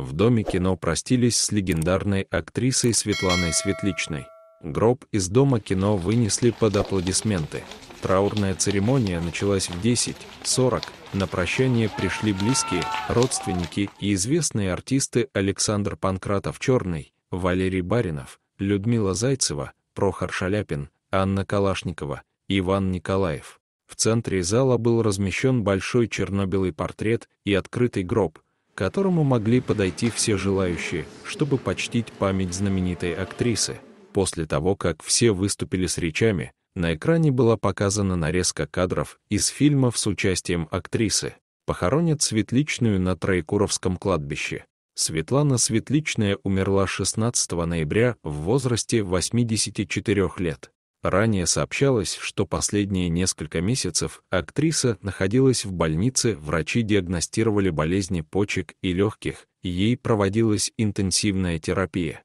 В Доме кино простились с легендарной актрисой Светланой Светличной. Гроб из Дома кино вынесли под аплодисменты. Траурная церемония началась в 10.40. На прощание пришли близкие, родственники и известные артисты Александр Панкратов Черный, Валерий Баринов, Людмила Зайцева, Прохор Шаляпин, Анна Калашникова, Иван Николаев. В центре зала был размещен большой черно-белый портрет и открытый гроб, к которому могли подойти все желающие, чтобы почтить память знаменитой актрисы. После того, как все выступили с речами, на экране была показана нарезка кадров из фильмов с участием актрисы. Похоронят Светличную на Троекуровском кладбище. Светлана Светличная умерла 16 ноября в возрасте 84 лет. Ранее сообщалось, что последние несколько месяцев актриса находилась в больнице, врачи диагностировали болезни почек и легких, и ей проводилась интенсивная терапия.